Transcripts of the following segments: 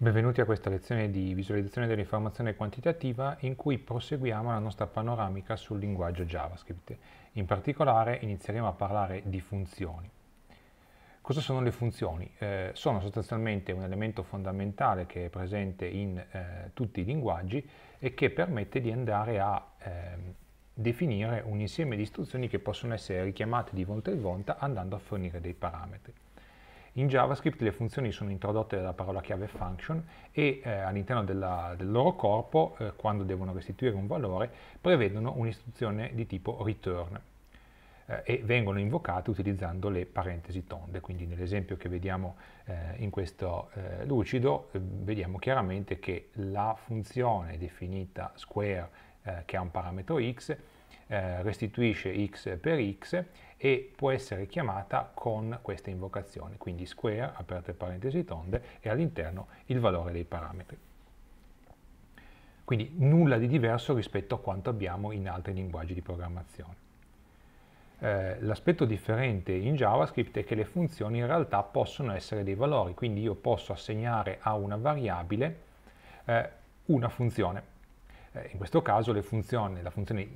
Benvenuti a questa lezione di visualizzazione dell'informazione quantitativa in cui proseguiamo la nostra panoramica sul linguaggio JavaScript. In particolare inizieremo a parlare di funzioni. Cosa sono le funzioni? Eh, sono sostanzialmente un elemento fondamentale che è presente in eh, tutti i linguaggi e che permette di andare a eh, definire un insieme di istruzioni che possono essere richiamate di volta in volta andando a fornire dei parametri. In JavaScript le funzioni sono introdotte dalla parola chiave function e eh, all'interno del loro corpo, eh, quando devono restituire un valore, prevedono un'istruzione di tipo return eh, e vengono invocate utilizzando le parentesi tonde. Quindi nell'esempio che vediamo eh, in questo eh, lucido, eh, vediamo chiaramente che la funzione definita square, che ha un parametro x, restituisce x per x e può essere chiamata con questa invocazione, quindi square, aperte parentesi tonde, e all'interno il valore dei parametri. Quindi nulla di diverso rispetto a quanto abbiamo in altri linguaggi di programmazione. Eh, L'aspetto differente in JavaScript è che le funzioni in realtà possono essere dei valori, quindi io posso assegnare a una variabile eh, una funzione, eh, in questo caso la funzione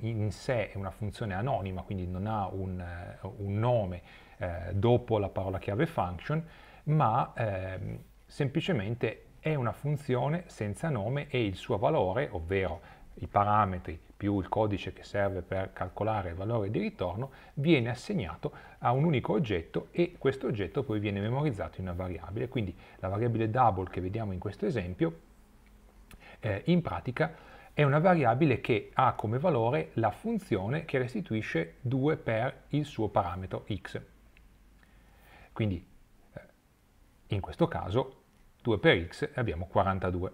in sé è una funzione anonima, quindi non ha un, eh, un nome eh, dopo la parola chiave function, ma ehm, semplicemente è una funzione senza nome e il suo valore, ovvero i parametri più il codice che serve per calcolare il valore di ritorno, viene assegnato a un unico oggetto e questo oggetto poi viene memorizzato in una variabile. Quindi la variabile double che vediamo in questo esempio, eh, in pratica è una variabile che ha come valore la funzione che restituisce 2 per il suo parametro x. Quindi eh, in questo caso 2 per x abbiamo 42.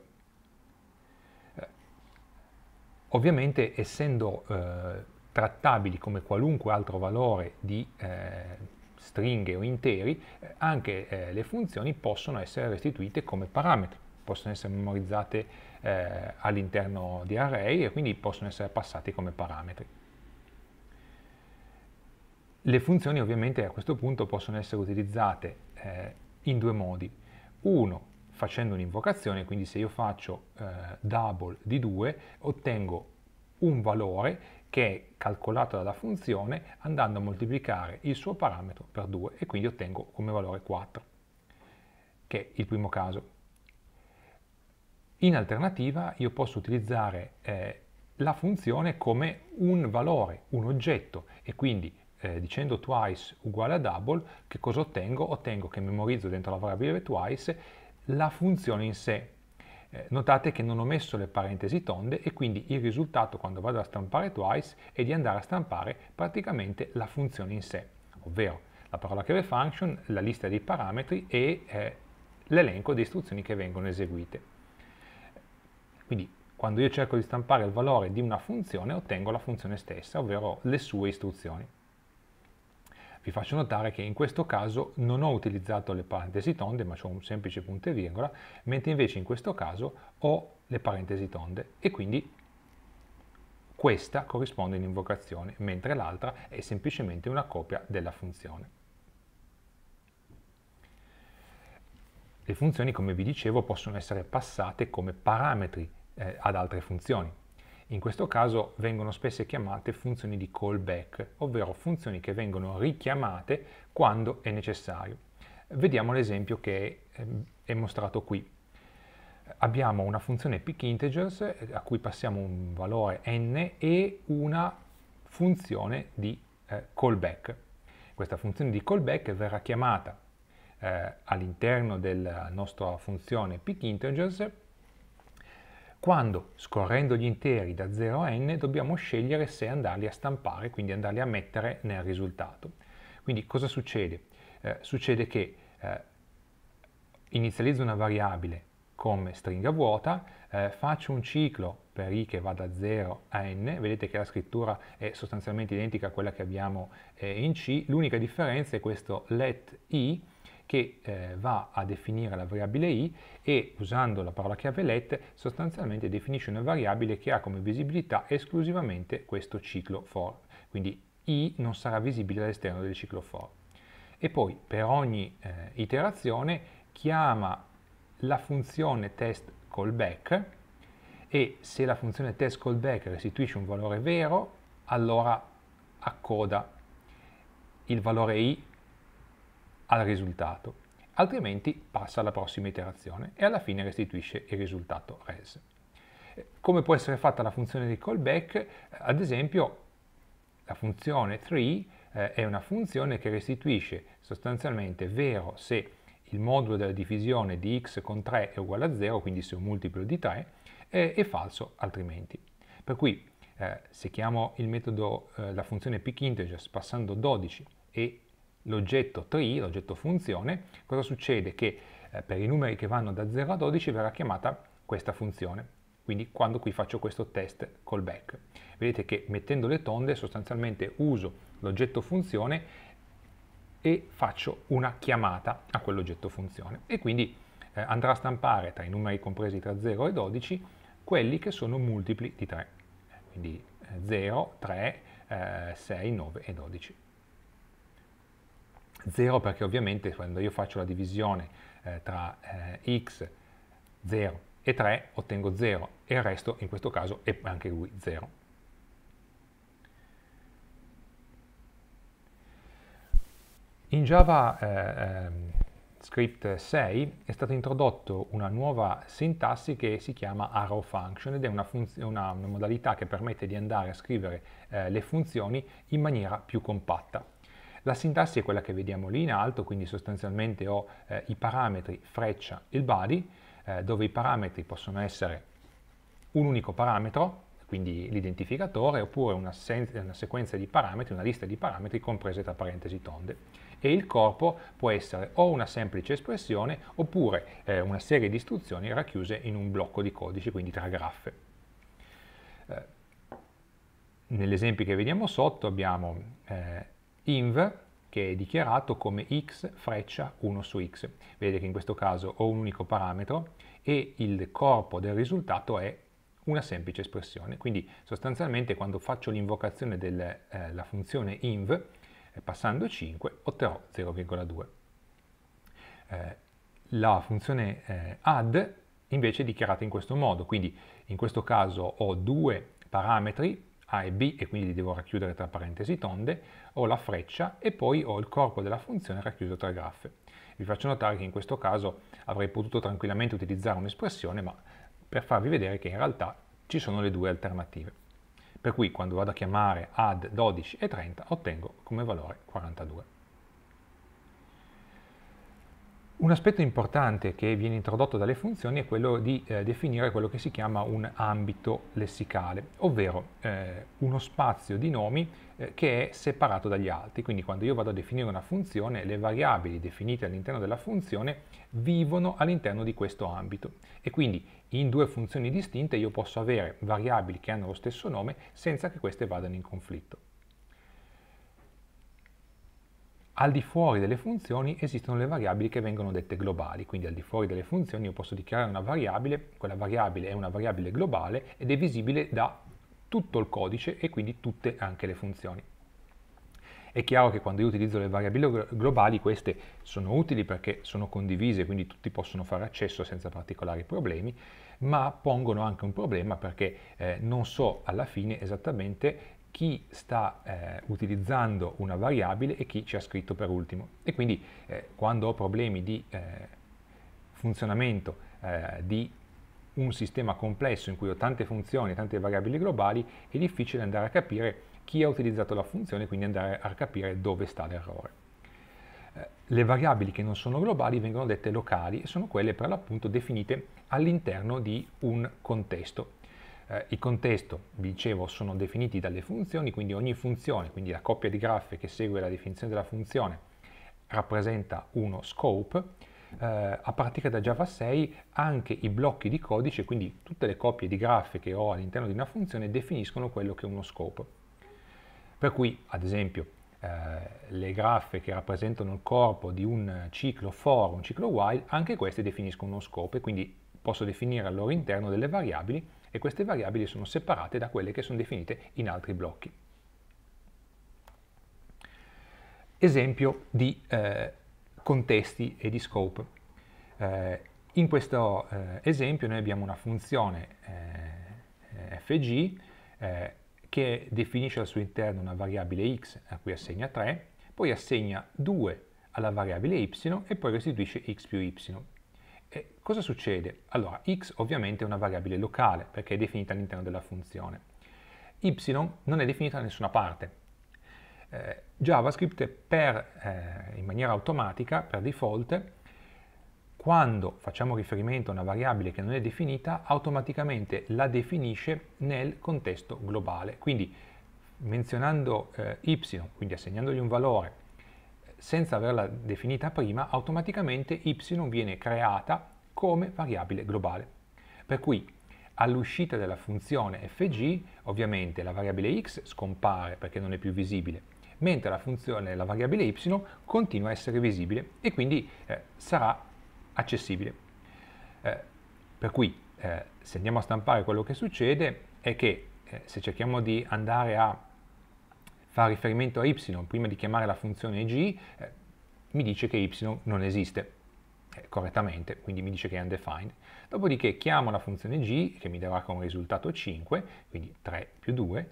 Eh, ovviamente essendo eh, trattabili come qualunque altro valore di eh, stringhe o interi, eh, anche eh, le funzioni possono essere restituite come parametri, possono essere memorizzate eh, all'interno di array e quindi possono essere passati come parametri. Le funzioni ovviamente a questo punto possono essere utilizzate eh, in due modi. Uno, facendo un'invocazione, quindi se io faccio eh, double di 2 ottengo un valore che è calcolato dalla funzione andando a moltiplicare il suo parametro per 2 e quindi ottengo come valore 4, che è il primo caso. In alternativa io posso utilizzare eh, la funzione come un valore, un oggetto e quindi eh, dicendo twice uguale a double che cosa ottengo? Ottengo che memorizzo dentro la variabile twice la funzione in sé. Eh, notate che non ho messo le parentesi tonde e quindi il risultato quando vado a stampare twice è di andare a stampare praticamente la funzione in sé, ovvero la parola chiave function, la lista dei parametri e eh, l'elenco di istruzioni che vengono eseguite. Quindi quando io cerco di stampare il valore di una funzione ottengo la funzione stessa, ovvero le sue istruzioni. Vi faccio notare che in questo caso non ho utilizzato le parentesi tonde, ma c'è un semplice punto e virgola, mentre invece in questo caso ho le parentesi tonde e quindi questa corrisponde a un'invocazione, mentre l'altra è semplicemente una copia della funzione. Le funzioni, come vi dicevo, possono essere passate come parametri eh, ad altre funzioni. In questo caso vengono spesso chiamate funzioni di callback, ovvero funzioni che vengono richiamate quando è necessario. Vediamo l'esempio che eh, è mostrato qui. Abbiamo una funzione pickintegers eh, a cui passiamo un valore n e una funzione di eh, callback. Questa funzione di callback verrà chiamata all'interno della nostra funzione pickintegers quando scorrendo gli interi da 0 a n dobbiamo scegliere se andarli a stampare, quindi andarli a mettere nel risultato. Quindi cosa succede? Eh, succede che eh, inizializzo una variabile come stringa vuota, eh, faccio un ciclo per i che va da 0 a n, vedete che la scrittura è sostanzialmente identica a quella che abbiamo eh, in C, l'unica differenza è questo let i, che eh, va a definire la variabile i e usando la parola chiave let sostanzialmente definisce una variabile che ha come visibilità esclusivamente questo ciclo for. Quindi i non sarà visibile all'esterno del ciclo for. E poi per ogni eh, iterazione chiama la funzione test callback e se la funzione test callback restituisce un valore vero allora accoda il valore i al risultato, altrimenti passa alla prossima iterazione e alla fine restituisce il risultato res. Eh, come può essere fatta la funzione di callback? Ad esempio la funzione 3 eh, è una funzione che restituisce sostanzialmente vero se il modulo della divisione di x con 3 è uguale a 0, quindi se è un multiplo di 3, eh, falso altrimenti. Per cui eh, se chiamo il metodo, eh, la funzione pickintegers passando 12 e l'oggetto tree, l'oggetto funzione, cosa succede? Che eh, per i numeri che vanno da 0 a 12 verrà chiamata questa funzione, quindi quando qui faccio questo test callback. Vedete che mettendo le tonde sostanzialmente uso l'oggetto funzione e faccio una chiamata a quell'oggetto funzione e quindi eh, andrà a stampare tra i numeri compresi tra 0 e 12 quelli che sono multipli di 3, quindi 0, 3, eh, 6, 9 eh, e 12. 0 perché ovviamente quando io faccio la divisione eh, tra eh, x, 0 e 3 ottengo 0 e il resto in questo caso è anche lui 0. In JavaScript eh, 6 ehm, è stata introdotta una nuova sintassi che si chiama arrow function ed è una, una, una modalità che permette di andare a scrivere eh, le funzioni in maniera più compatta. La sintassi è quella che vediamo lì in alto, quindi sostanzialmente ho eh, i parametri freccia e il body, eh, dove i parametri possono essere un unico parametro, quindi l'identificatore, oppure una, una, sequenza di parametri, una lista di parametri comprese tra parentesi tonde. E il corpo può essere o una semplice espressione, oppure eh, una serie di istruzioni racchiuse in un blocco di codice, quindi tra graffe. Eh, Nell'esempio che vediamo sotto abbiamo eh, inv che è dichiarato come x freccia 1 su x. Vedete che in questo caso ho un unico parametro e il corpo del risultato è una semplice espressione. Quindi sostanzialmente quando faccio l'invocazione della eh, funzione inv, passando 5, otterrò 0,2. Eh, la funzione eh, eh, eh, add invece è dichiarata in questo modo, quindi in questo caso ho due parametri a e B e quindi li devo racchiudere tra parentesi tonde, ho la freccia e poi ho il corpo della funzione racchiuso tra graffe. Vi faccio notare che in questo caso avrei potuto tranquillamente utilizzare un'espressione, ma per farvi vedere che in realtà ci sono le due alternative. Per cui quando vado a chiamare add 12 e 30 ottengo come valore 42. Un aspetto importante che viene introdotto dalle funzioni è quello di eh, definire quello che si chiama un ambito lessicale, ovvero eh, uno spazio di nomi eh, che è separato dagli altri. Quindi quando io vado a definire una funzione, le variabili definite all'interno della funzione vivono all'interno di questo ambito. E quindi in due funzioni distinte io posso avere variabili che hanno lo stesso nome senza che queste vadano in conflitto. Al di fuori delle funzioni esistono le variabili che vengono dette globali, quindi al di fuori delle funzioni io posso dichiarare una variabile, quella variabile è una variabile globale ed è visibile da tutto il codice e quindi tutte anche le funzioni. È chiaro che quando io utilizzo le variabili globali queste sono utili perché sono condivise, quindi tutti possono fare accesso senza particolari problemi, ma pongono anche un problema perché eh, non so alla fine esattamente chi sta eh, utilizzando una variabile e chi ci ha scritto per ultimo. E quindi eh, quando ho problemi di eh, funzionamento eh, di un sistema complesso in cui ho tante funzioni, tante variabili globali, è difficile andare a capire chi ha utilizzato la funzione, e quindi andare a capire dove sta l'errore. Eh, le variabili che non sono globali vengono dette locali e sono quelle per l'appunto definite all'interno di un contesto eh, I contesto, vi dicevo, sono definiti dalle funzioni, quindi ogni funzione, quindi la coppia di graffe che segue la definizione della funzione, rappresenta uno scope. Eh, a partire da Java 6 anche i blocchi di codice, quindi tutte le coppie di graffe che ho all'interno di una funzione, definiscono quello che è uno scope. Per cui, ad esempio, eh, le graffe che rappresentano il corpo di un ciclo for, un ciclo while, anche queste definiscono uno scope, quindi posso definire al loro interno delle variabili e queste variabili sono separate da quelle che sono definite in altri blocchi. Esempio di eh, contesti e di scope. Eh, in questo eh, esempio noi abbiamo una funzione eh, fg eh, che definisce al suo interno una variabile x a cui assegna 3, poi assegna 2 alla variabile y e poi restituisce x più y. E cosa succede? Allora, x ovviamente è una variabile locale perché è definita all'interno della funzione. y non è definita da nessuna parte. Eh, JavaScript per, eh, in maniera automatica, per default, quando facciamo riferimento a una variabile che non è definita, automaticamente la definisce nel contesto globale. Quindi menzionando eh, y, quindi assegnandogli un valore senza averla definita prima, automaticamente y viene creata come variabile globale. Per cui all'uscita della funzione fg, ovviamente la variabile x scompare perché non è più visibile, mentre la funzione, la variabile y, continua a essere visibile e quindi eh, sarà accessibile. Eh, per cui, eh, se andiamo a stampare quello che succede, è che eh, se cerchiamo di andare a fa riferimento a y prima di chiamare la funzione g, eh, mi dice che y non esiste eh, correttamente, quindi mi dice che è undefined. Dopodiché chiamo la funzione g che mi darà come risultato 5, quindi 3 più 2.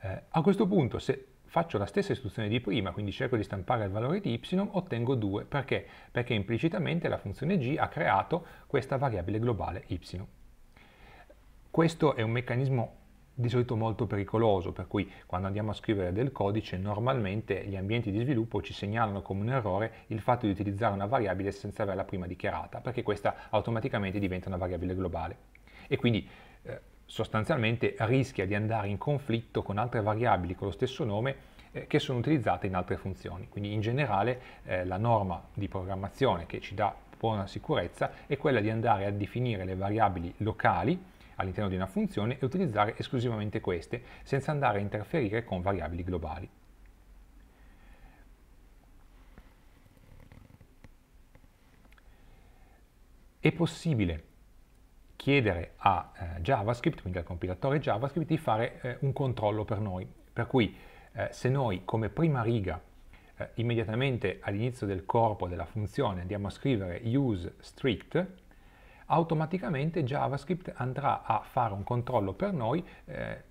Eh, a questo punto se faccio la stessa istruzione di prima, quindi cerco di stampare il valore di y, ottengo 2. Perché? Perché implicitamente la funzione g ha creato questa variabile globale y. Questo è un meccanismo di solito molto pericoloso, per cui quando andiamo a scrivere del codice normalmente gli ambienti di sviluppo ci segnalano come un errore il fatto di utilizzare una variabile senza averla prima dichiarata, perché questa automaticamente diventa una variabile globale. E quindi eh, sostanzialmente rischia di andare in conflitto con altre variabili con lo stesso nome eh, che sono utilizzate in altre funzioni. Quindi in generale eh, la norma di programmazione che ci dà buona sicurezza è quella di andare a definire le variabili locali all'interno di una funzione e utilizzare esclusivamente queste senza andare a interferire con variabili globali. È possibile chiedere a eh, JavaScript, quindi al compilatore JavaScript, di fare eh, un controllo per noi. Per cui eh, se noi come prima riga eh, immediatamente all'inizio del corpo della funzione andiamo a scrivere use strict, automaticamente JavaScript andrà a fare un controllo per noi eh,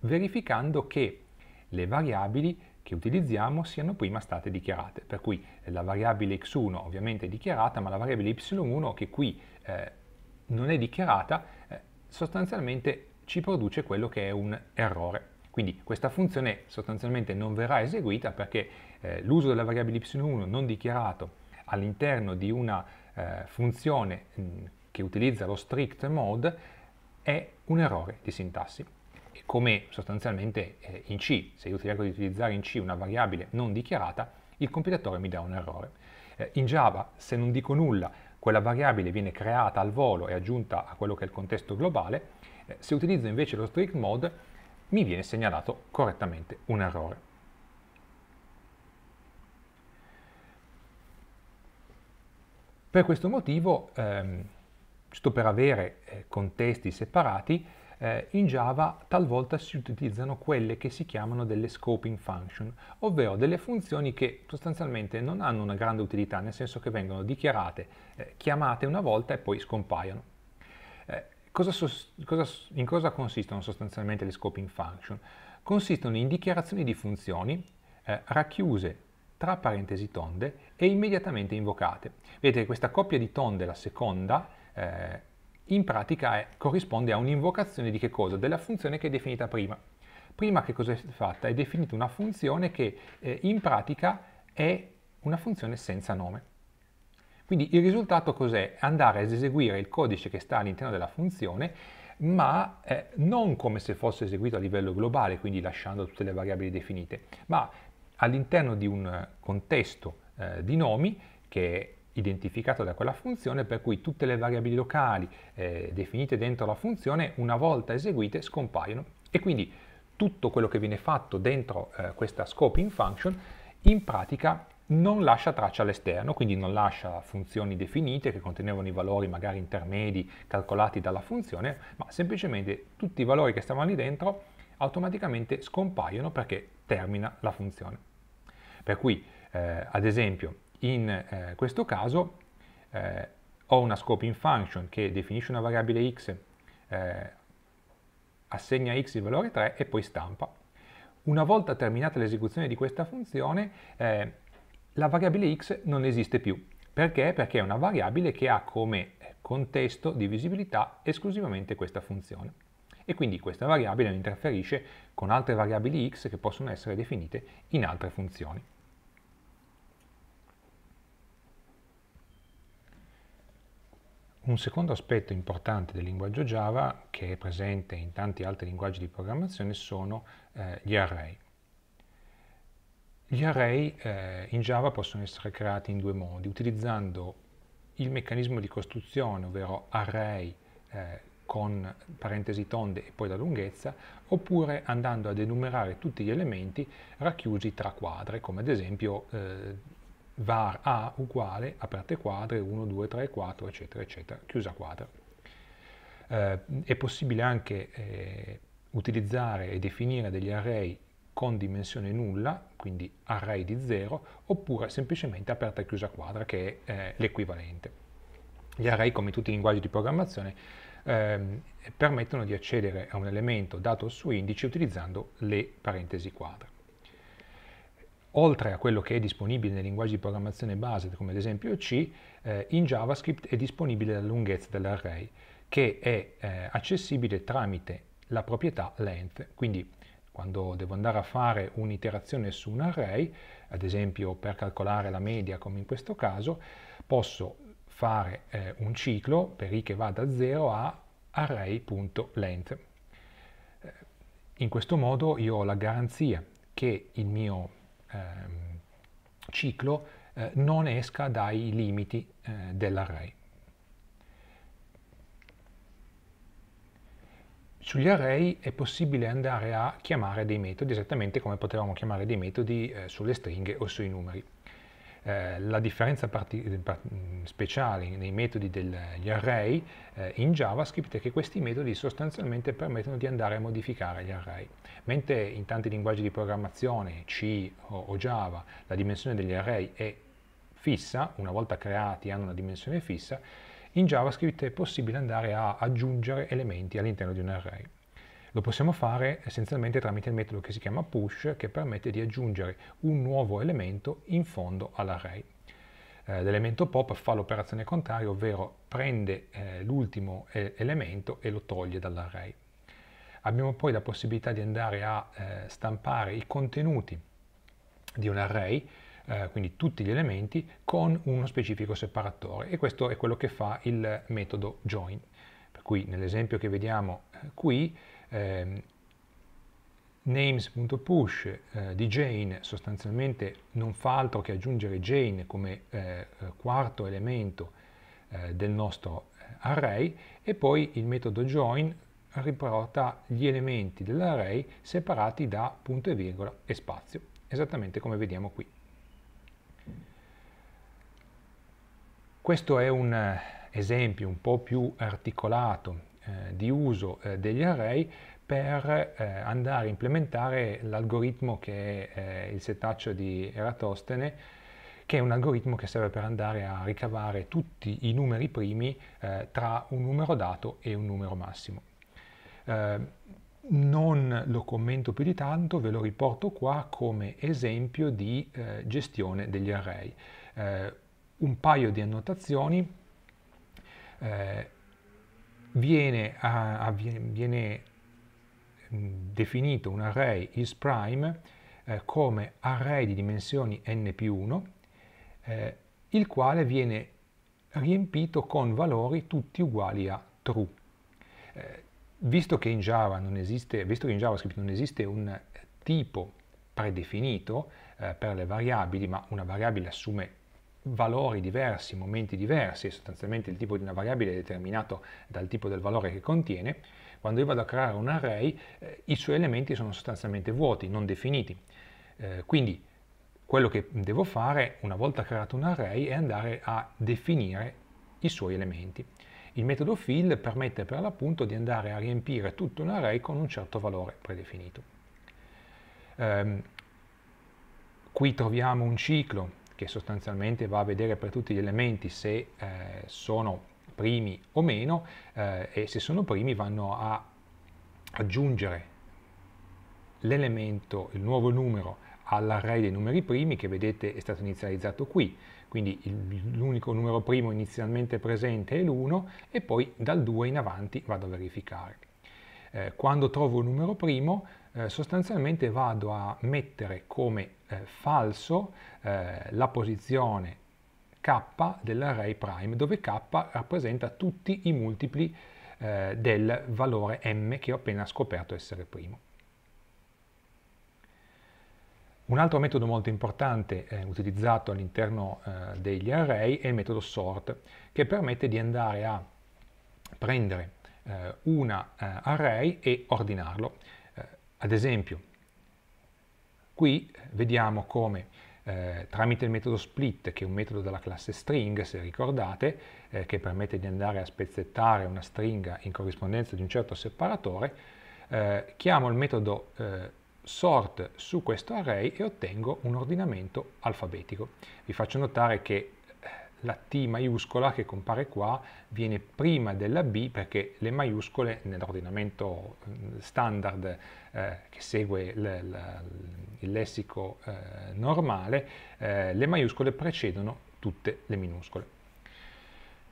verificando che le variabili che utilizziamo siano prima state dichiarate. Per cui eh, la variabile x1 ovviamente è dichiarata, ma la variabile y1 che qui eh, non è dichiarata, eh, sostanzialmente ci produce quello che è un errore. Quindi questa funzione sostanzialmente non verrà eseguita perché eh, l'uso della variabile y1 non dichiarato all'interno di una eh, funzione mh, mm, che utilizza lo strict mode è un errore di sintassi. E come sostanzialmente eh, in C, se io cerco di utilizzare in C una variabile non dichiarata, il compilatore mi dà un errore. Eh, in Java, se non dico nulla, quella variabile viene creata al volo e aggiunta a quello che è il contesto globale, eh, se utilizzo invece lo strict mode mi viene segnalato correttamente un errore. Per questo motivo ehm, giusto per avere eh, contesti separati, eh, in Java talvolta si utilizzano quelle che si chiamano delle scoping function, ovvero delle funzioni che sostanzialmente non hanno una grande utilità, nel senso che vengono dichiarate, eh, chiamate una volta e poi scompaiono. Eh, cosa cosa, in cosa consistono sostanzialmente le scoping function? Consistono in dichiarazioni di funzioni eh, racchiuse tra parentesi tonde e immediatamente invocate. Vedete che questa coppia di tonde, la seconda, eh, in pratica è, eh, corrisponde a un'invocazione di che cosa? Della funzione che è definita prima. Prima che cosa è fatta? È definita una funzione che eh, in pratica è una funzione senza nome. Quindi il risultato cos'è? Andare ad eseguire il codice che sta all'interno della funzione, ma eh, non come se fosse eseguito a livello globale, quindi lasciando tutte le variabili definite, ma all'interno di un contesto eh, di nomi che identificato da quella funzione, per cui tutte le variabili locali eh, definite dentro la funzione, una volta eseguite, scompaiono e quindi tutto quello che viene fatto dentro eh, questa scoping function in pratica non lascia traccia all'esterno, quindi non lascia funzioni definite che contenevano i valori magari intermedi calcolati dalla funzione, ma semplicemente tutti i valori che stavano lì dentro automaticamente scompaiono perché termina la funzione. Per cui, eh, ad esempio, in eh, questo caso eh, ho una scoping function che definisce una variabile x, eh, assegna a x il valore 3 e poi stampa. Una volta terminata l'esecuzione di questa funzione, eh, la variabile x non esiste più. Perché? Perché è una variabile che ha come contesto di visibilità esclusivamente questa funzione. E quindi questa variabile non interferisce con altre variabili x che possono essere definite in altre funzioni. Un secondo aspetto importante del linguaggio Java, che è presente in tanti altri linguaggi di programmazione, sono eh, gli array. Gli array eh, in Java possono essere creati in due modi, utilizzando il meccanismo di costruzione, ovvero array eh, con parentesi tonde e poi la lunghezza, oppure andando ad enumerare tutti gli elementi racchiusi tra quadre, come ad esempio eh, var a uguale, aperte quadre, 1, 2, 3, 4, eccetera, eccetera, chiusa quadra. Eh, è possibile anche eh, utilizzare e definire degli array con dimensione nulla, quindi array di 0, oppure semplicemente aperta e chiusa quadra, che è eh, l'equivalente. Gli array, come tutti i linguaggi di programmazione, ehm, permettono di accedere a un elemento dato su indice utilizzando le parentesi quadra oltre a quello che è disponibile nei linguaggi di programmazione base, come ad esempio C, eh, in JavaScript è disponibile la lunghezza dell'array, che è eh, accessibile tramite la proprietà length. Quindi quando devo andare a fare un'iterazione su un array, ad esempio per calcolare la media come in questo caso, posso fare eh, un ciclo per i che va da 0 a array.length. Eh, in questo modo io ho la garanzia che il mio ehm, ciclo eh, non esca dai limiti eh, dell'array. Sugli array è possibile andare a chiamare dei metodi, esattamente come potevamo chiamare dei metodi eh, sulle stringhe o sui numeri. Eh, la differenza speciale nei metodi degli array eh, in JavaScript è che questi metodi sostanzialmente permettono di andare a modificare gli array. Mentre in tanti linguaggi di programmazione, C o, o Java, la dimensione degli array è fissa, una volta creati hanno una dimensione fissa, in JavaScript è possibile andare a aggiungere elementi all'interno di un array. Lo possiamo fare essenzialmente tramite il metodo che si chiama push che permette di aggiungere un nuovo elemento in fondo all'array. Eh, l'elemento pop fa l'operazione contraria, ovvero prende eh, l'ultimo eh, elemento e lo toglie dall'array. Abbiamo poi la possibilità di andare a stampare i contenuti di un array quindi tutti gli elementi, con uno specifico separatore e questo è quello che fa il metodo join. Per cui nell'esempio che vediamo qui eh, names.push eh, di Jane sostanzialmente non fa altro che aggiungere Jane come eh, eh quarto elemento eh, del nostro eh, array e poi il metodo join riporta gli elementi dell'array separati da punto e virgola e spazio, esattamente come vediamo qui. Questo è un eh, esempio un po' più articolato eh, di uso eh, degli array per eh, andare a implementare l'algoritmo che è il setaccio di Eratostene, che è un algoritmo che serve per andare a ricavare tutti i numeri primi eh, tra un numero dato e un numero massimo. Eh, non lo commento più di tanto, ve lo riporto qua come esempio di eh, gestione degli array. un paio di annotazioni viene, a, viene, viene mm, definito un array is prime eh, come array di dimensioni n più 1, eh, il quale viene riempito con valori tutti uguali a true. Eh, visto, che esiste, visto, che in JavaScript non esiste un tipo predefinito eh, per le variabili, ma una variabile assume valori diversi, momenti diversi, sostanzialmente il tipo di una variabile è determinato dal tipo del valore che contiene, quando io vado a creare un array eh, i suoi elementi sono sostanzialmente vuoti, non definiti. Eh, quindi quello che devo fare una volta creato un array è andare a definire i suoi elementi. Il metodo fill permette per l'appunto di andare a riempire tutto un array con un certo valore predefinito. Um, qui troviamo un ciclo che sostanzialmente va a vedere per tutti gli elementi se eh, sono primi o meno eh, e se sono primi vanno a aggiungere l'elemento, il nuovo numero all'array dei numeri primi che vedete è stato inizializzato qui, quindi l'unico numero primo inizialmente presente è l'1 e poi dal 2 in avanti vado a verificare. Eh, quando trovo un numero primo eh, sostanzialmente vado a mettere come eh, falso eh, la posizione k dell'array prime, dove k rappresenta tutti i multipli eh, del valore m che ho appena scoperto essere primo. Un altro metodo molto importante eh, utilizzato all'interno eh, degli array è il metodo sort, che permette di andare a prendere eh, un eh, array e ordinarlo. Ad esempio, qui vediamo come eh, tramite il metodo split, che è un metodo della classe string, se ricordate, eh, che permette di andare a spezzettare una stringa in corrispondenza di un certo separatore, eh, chiamo il metodo eh, sort su questo array e ottengo un ordinamento alfabetico. Vi faccio notare che la T maiuscola che compare qua viene prima della B perché le maiuscole nell'ordinamento eh, standard eh, che segue il, il lessico eh, normale, eh, le maiuscole precedono tutte le minuscole.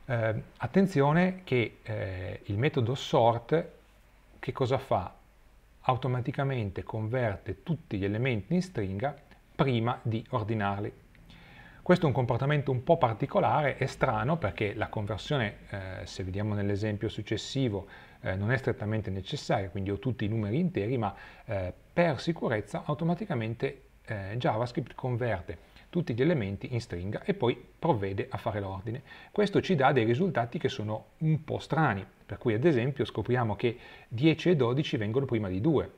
Eh, attenzione che eh, il metodo sort che cosa fa? Automaticamente converte tutti gli elementi in stringa prima di ordinarli. Questo è un comportamento un po' particolare e strano perché la conversione, eh, se vediamo nell'esempio successivo, eh, non è strettamente necessaria, quindi ho tutti i numeri interi, ma eh, per sicurezza automaticamente eh, JavaScript converte tutti gli elementi in stringa e poi provvede a fare l'ordine. Questo ci dà dei risultati che sono un po' strani, per cui ad esempio scopriamo che 10 e 12 vengono prima di 2.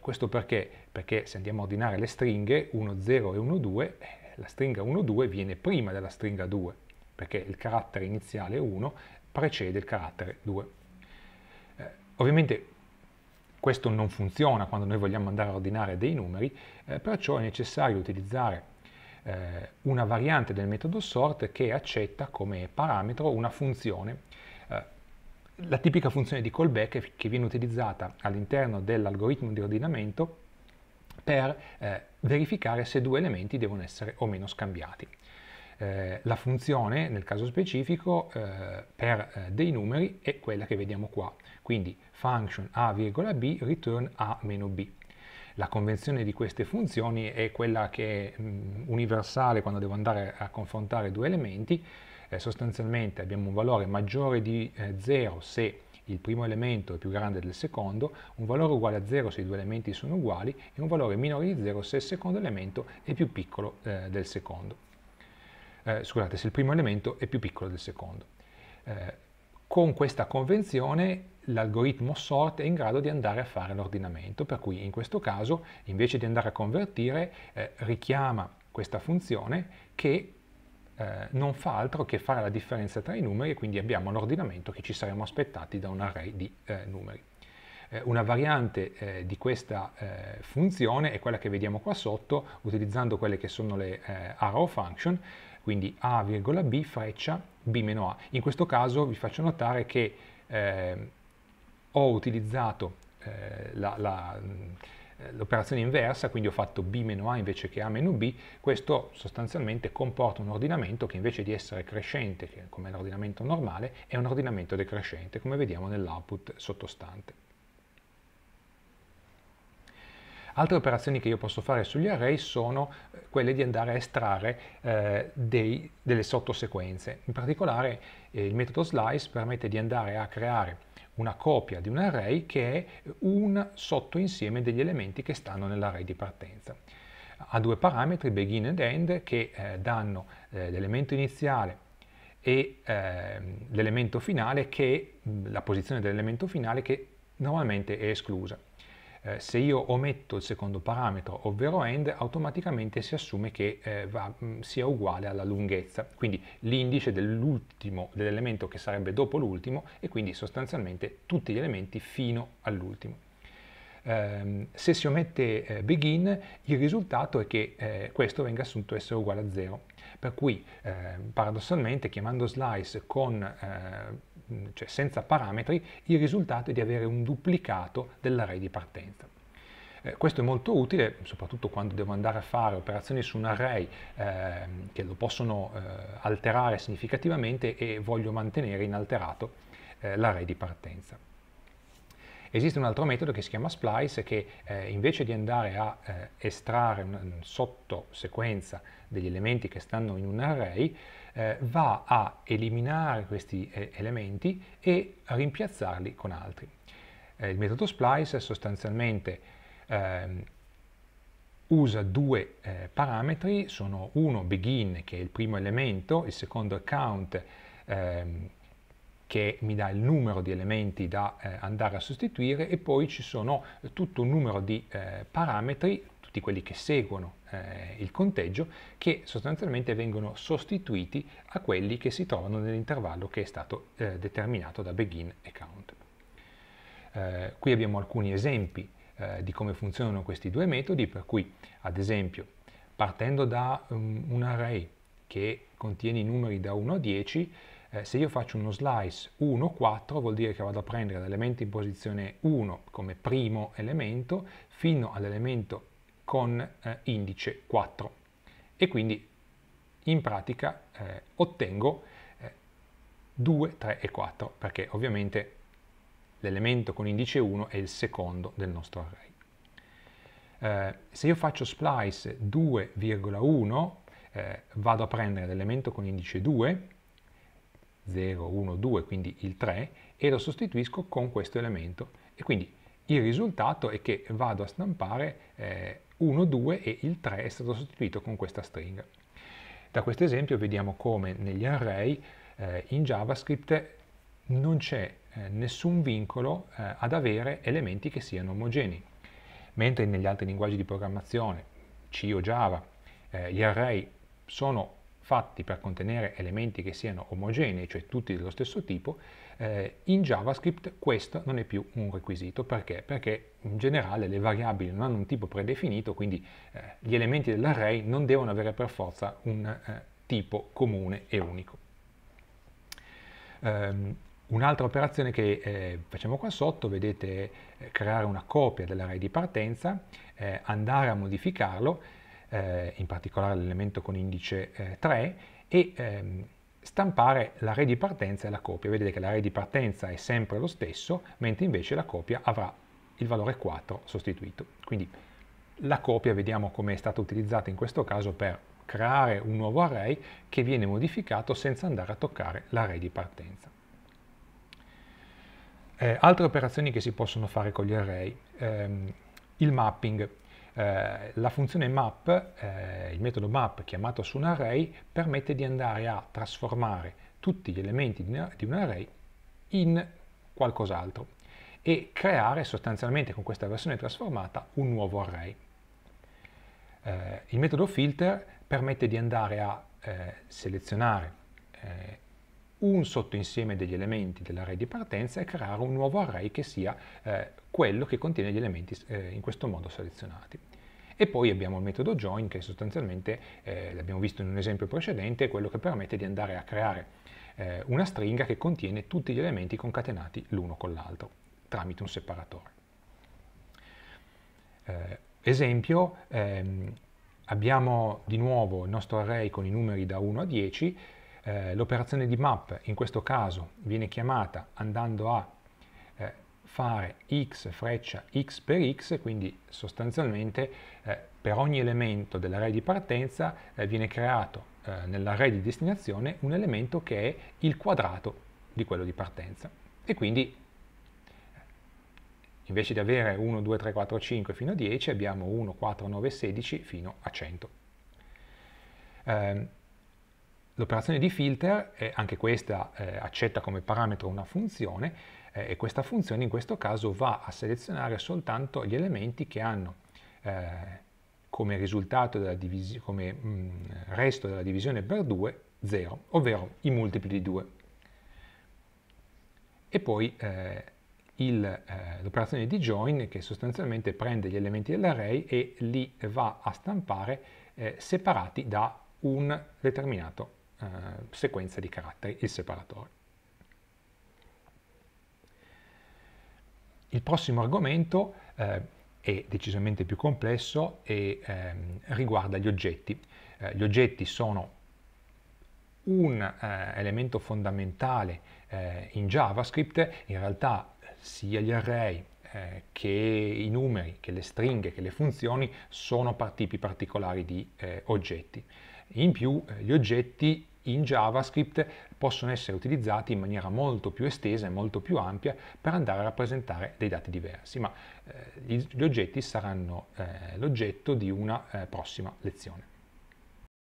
Questo perché? Perché se andiamo a ordinare le stringhe 1, 0 e 1, 2, la stringa 1,2 viene prima della stringa 2, perché il carattere iniziale 1 precede il carattere 2. Eh, ovviamente questo non funziona quando noi vogliamo andare a ordinare dei numeri, eh, perciò è necessario utilizzare eh, una variante del metodo sort che accetta come parametro una funzione. Eh, la tipica funzione di callback che viene utilizzata all'interno dell'algoritmo di ordinamento per eh, verificare se due elementi devono essere o meno scambiati. Eh, la funzione, nel caso specifico, eh, per eh, dei numeri è quella che vediamo qua, quindi function a, b return a b. La convenzione di queste funzioni è quella che è mh, mm, universale quando devo andare a confrontare due elementi, eh, sostanzialmente abbiamo un valore maggiore di 0 eh, se il primo elemento è più grande del secondo, un valore uguale a 0 se i due elementi sono uguali e un valore minore di 0 se il secondo elemento è più piccolo eh, del secondo. Eh, scusate, se il primo elemento è più piccolo del secondo. Eh, con questa convenzione l'algoritmo sort è in grado di andare a fare l'ordinamento, per cui in questo caso invece di andare a convertire eh, richiama questa funzione che eh, non fa altro che fare la differenza tra i numeri e quindi abbiamo l'ordinamento che ci saremmo aspettati da un array di eh, numeri. Eh, una variante eh, di questa eh, funzione è quella che vediamo qua sotto utilizzando quelle che sono le arrow function, quindi a, b, freccia, b-a. In questo caso vi faccio notare che ehm, ho utilizzato la, la eh, l'operazione inversa, quindi ho fatto B A invece che A B, questo sostanzialmente comporta un ordinamento che invece di essere crescente, come l'ordinamento normale, è un ordinamento decrescente, come vediamo nell'output sottostante. Altre operazioni che io posso fare sugli array sono eh, quelle di andare a estrarre eh, dei, delle sottosequenze. In particolare eh, il metodo slice permette di andare a creare una copia di un array che è un sottoinsieme degli elementi che stanno nell'array di partenza. Ha due parametri, begin ed end, che eh, danno eh, l'elemento iniziale e eh, l'elemento finale che, la posizione dell'elemento finale che normalmente è esclusa. Eh, se io ometto il secondo parametro, ovvero end, automaticamente si assume che eh, va, mm, sia uguale alla lunghezza, quindi l'indice dell'ultimo, dell'elemento che sarebbe dopo l'ultimo e quindi sostanzialmente tutti gli elementi fino all'ultimo. Ehm, se si omette eh, begin, il risultato è che eh, questo venga assunto essere uguale a 0, per cui ehm, paradossalmente chiamando slice con cioè senza parametri, il risultato è di avere un duplicato dell'array di partenza. Eh, questo è molto utile, soprattutto quando devo andare a fare operazioni su un array eh, che lo possono eh, alterare significativamente e voglio mantenere inalterato eh, l'array di partenza. Esiste un altro metodo che si chiama splice che eh, invece di andare a eh, estrarre una sottosequenza degli elementi che stanno in un array, eh, va a eliminare questi eh, elementi e rimpiazzarli con altri. Eh, il metodo splice sostanzialmente ehm, usa due eh, parametri, sono uno begin che è il primo elemento, il secondo è count ehm, che mi dà il numero di elementi da eh, andare a sostituire e poi ci sono tutto un numero di eh, parametri tutti quelli che seguono eh, il conteggio, che sostanzialmente vengono sostituiti a quelli che si trovano nell'intervallo che è stato eh, determinato da begin e count. Eh, qui abbiamo alcuni esempi eh, di come funzionano questi due metodi, per cui ad esempio partendo da um, un array che contiene i numeri da 1 a 10, eh, se io faccio uno slice 1, 4 vuol dire che vado a prendere l'elemento in posizione 1 come primo elemento fino all'elemento con eh, indice 4 e quindi in pratica eh, ottengo 2, eh, 3 e 4 perché ovviamente l'elemento con indice 1 è il secondo del nostro array. Eh, se io faccio splice 2,1 eh, vado a prendere l'elemento con indice 2 0, 1, 2, quindi il 3 e lo sostituisco con questo elemento e quindi il risultato è che vado a stampare eh, 1, 2 e il 3 è stato sostituito con questa stringa. Da questo esempio vediamo come negli array eh, in JavaScript non c'è eh, nessun vincolo eh, ad avere elementi che siano omogenei, mentre negli altri linguaggi di programmazione, C o Java, eh, gli array sono fatti per contenere elementi che siano omogenei, cioè tutti dello stesso tipo, eh, in JavaScript questo non è più un requisito, perché? Perché in generale le variabili non hanno un tipo predefinito, quindi eh, gli elementi dell'array non devono avere per forza un eh, tipo comune e unico. Um, Un'altra operazione che eh, facciamo qua sotto, vedete creare una copia dell'array di partenza, eh, andare a modificarlo, eh, in particolare l'elemento con indice 3, eh, e ehm, stampare l'array di partenza e la copia. Vedete che l'array di partenza è sempre lo stesso, mentre invece la copia avrà il valore 4 sostituito. Quindi la copia vediamo come è stata utilizzata in questo caso per creare un nuovo array che viene modificato senza andare a toccare l'array di partenza. Eh, altre operazioni che si possono fare con gli array, ehm, il mapping. Eh, la funzione map, eh, il metodo map chiamato su un array, permette di andare a trasformare tutti gli elementi di un array in qualcos'altro e creare sostanzialmente con questa versione trasformata un nuovo array. Eh, il metodo filter permette di andare a eh, selezionare eh, un sottoinsieme degli elementi dell'array di partenza e creare un nuovo array che sia eh, quello che contiene gli elementi eh, in questo modo selezionati. E poi abbiamo il metodo join che sostanzialmente, eh, l'abbiamo visto in un esempio precedente, è quello che permette di andare a creare eh, una stringa che contiene tutti gli elementi concatenati l'uno con l'altro tramite un separatore. Eh, esempio, ehm, abbiamo di nuovo il nostro array con i numeri da 1 a 10, eh, l'operazione di map in questo caso viene chiamata andando a eh, fare x freccia x per x, quindi sostanzialmente eh, per ogni elemento dell'array di partenza eh, viene creato eh, nell'array di destinazione un elemento che è il quadrato di quello di partenza. E quindi eh, invece di avere 1, 2, 3, 4, 5 fino a 10 abbiamo 1, 4, 9, 16 fino a 100. L'operazione di filter, eh, anche questa eh, accetta come parametro una funzione eh, e questa funzione in questo caso va a selezionare soltanto gli elementi che hanno eh, come, risultato della divisione, come mh, mm, resto della divisione per 2 0, ovvero i multipli di 2. E poi eh, eh, l'operazione di join che sostanzialmente prende gli elementi dell'array e li va a stampare separati da un determinato eh, sequenza di caratteri, il separatore. Il prossimo argomento eh, è decisamente più complesso e ehm, riguarda gli oggetti. Eh, gli oggetti sono un eh, elemento fondamentale eh, in JavaScript, in realtà sia gli array eh, che i numeri, che le stringhe, che le funzioni sono tipi particolari di eh, oggetti. In più eh, gli oggetti in JavaScript possono essere utilizzati in maniera molto più estesa e molto più ampia per andare a rappresentare dei dati diversi, ma eh, gli, oggetti saranno eh, l'oggetto di una eh, prossima lezione.